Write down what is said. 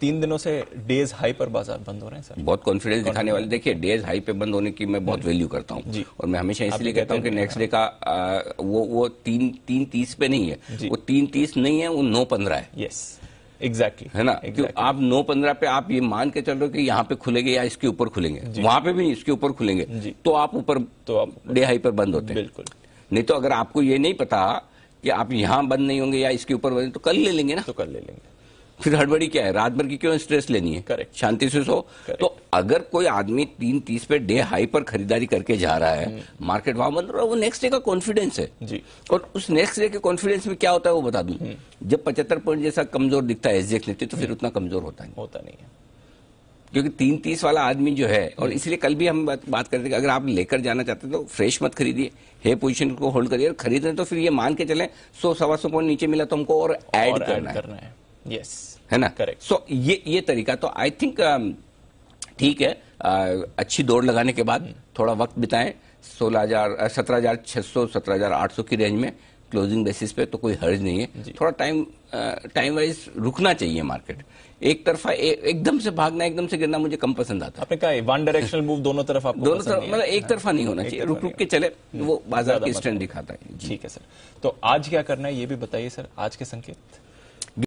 तीन दिनों से डेज हाई पर बाजार बंद हो रहे हैं सर बहुत कॉन्फिडेंस दिखाने वाले देखिए डेज हाई पे बंद होने की मैं बहुत वैल्यू हम्म। करता हूँ और मैं हमेशा इसलिए कहता हूँ कि नेक्स्ट डे हाँ। का आ, वो वो तीन तीन तीस पे नहीं है वो तीन तीस नहीं है वो नौ पंद्रह है यस एग्जैक्टली exactly. है ना exactly. क्यों आप नौ पंद्रह पे आप ये मान के चल रहे हो कि यहाँ पे खुलेंगे या इसके ऊपर खुलेंगे वहां पे भी इसके ऊपर खुलेंगे तो आप ऊपर तो आप डे हाई पर बंद होते हैं बिल्कुल नहीं तो अगर आपको ये नहीं पता कि आप यहाँ बंद नहीं होंगे या इसके ऊपर बंद तो कल ले लेंगे ना तो कल ले लेंगे फिर हड़बड़ी क्या है रात भर की क्यों स्ट्रेस लेनी है करेक्ट शांति से सो तो अगर कोई आदमी तीन तीस पे डे हाई पर खरीदारी करके जा रहा है हम्म। मार्केट वहां बंद रहा है वो नेक्स्ट डे का कॉन्फिडेंस है जी और उस नेक्स्ट डे के कॉन्फिडेंस में क्या होता है वो बता दू हम्म। जब पचहत्तर पॉइंट जैसा कमजोर दिखता है एसजेक्स निफ्टी तो फिर हम्म। उतना कमजोर होता नहीं होता नहीं है क्योंकि तीन तीस वाला आदमी जो है और इसलिए कल भी हम बात, बात करते अगर आप लेकर जाना चाहते तो फ्रेश मत खरीदिए हे पोजीशन को होल्ड करिए और खरीदने तो फिर ये मान के चले सौ सवा सौ पॉइंट नीचे मिला तो हमको और ऐड करना, करना है yes. है ना करेक्ट सो so, ये ये तरीका तो आई थिंक um, ठीक है अच्छी दौड़ लगाने के बाद हम्म। थोड़ा वक्त बिताएं सोलह हजार सत्रह हजार छह सौ सत्रह हजार आठ सौ की रेंज में क्लोजिंग बेसिस पे तो कोई हर्ज नहीं है थोड़ा टाइम टाइम वाइज रुकना चाहिए मार्केट एक तरफा एकदम से भागना एकदम से गिरना मुझे कम पसंद आता आपने कहा वन डायरेक्शनल मूव दोनों तरफ आपको दोनों तरफ मतलब एक हाँ। तरफा नहीं होना चाहिए रुक रुक के चले वो हम्म। बाजार की स्टैंड दिखाता है ठीक है सर तो आज क्या करना है ये भी बताइए सर आज के संकेत